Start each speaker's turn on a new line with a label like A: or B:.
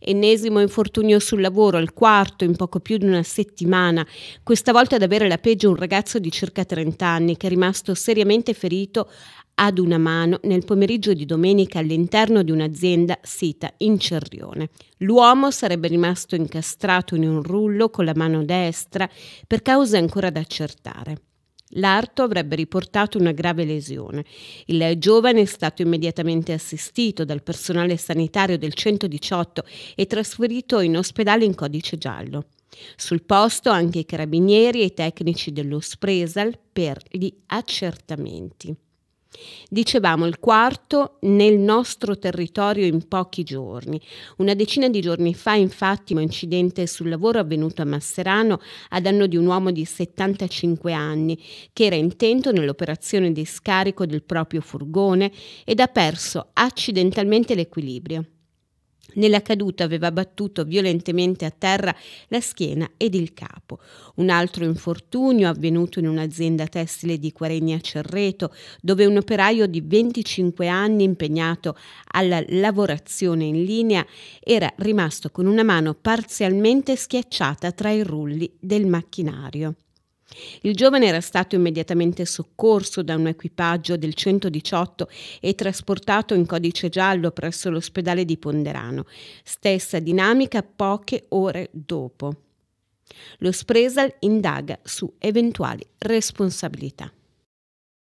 A: Ennesimo infortunio sul lavoro, il quarto in poco più di una settimana. Questa volta ad avere la peggio un ragazzo di circa 30 anni che è rimasto seriamente ferito ad una mano nel pomeriggio di domenica all'interno di un'azienda sita in Cerrione. L'uomo sarebbe rimasto incastrato in un rullo con la mano destra per cause ancora da accertare. L'arto avrebbe riportato una grave lesione. Il giovane è stato immediatamente assistito dal personale sanitario del 118 e trasferito in ospedale in codice giallo. Sul posto anche i carabinieri e i tecnici dello Spresal per gli accertamenti. Dicevamo il quarto nel nostro territorio in pochi giorni. Una decina di giorni fa infatti un incidente sul lavoro avvenuto a Masserano a danno di un uomo di 75 anni che era intento nell'operazione di scarico del proprio furgone ed ha perso accidentalmente l'equilibrio. Nella caduta aveva battuto violentemente a terra la schiena ed il capo. Un altro infortunio avvenuto in un'azienda tessile di Quaregna Cerreto, dove un operaio di 25 anni impegnato alla lavorazione in linea era rimasto con una mano parzialmente schiacciata tra i rulli del macchinario. Il giovane era stato immediatamente soccorso da un equipaggio del 118 e trasportato in codice giallo presso l'ospedale di Ponderano. Stessa dinamica poche ore dopo. Lo Spresal indaga su eventuali responsabilità.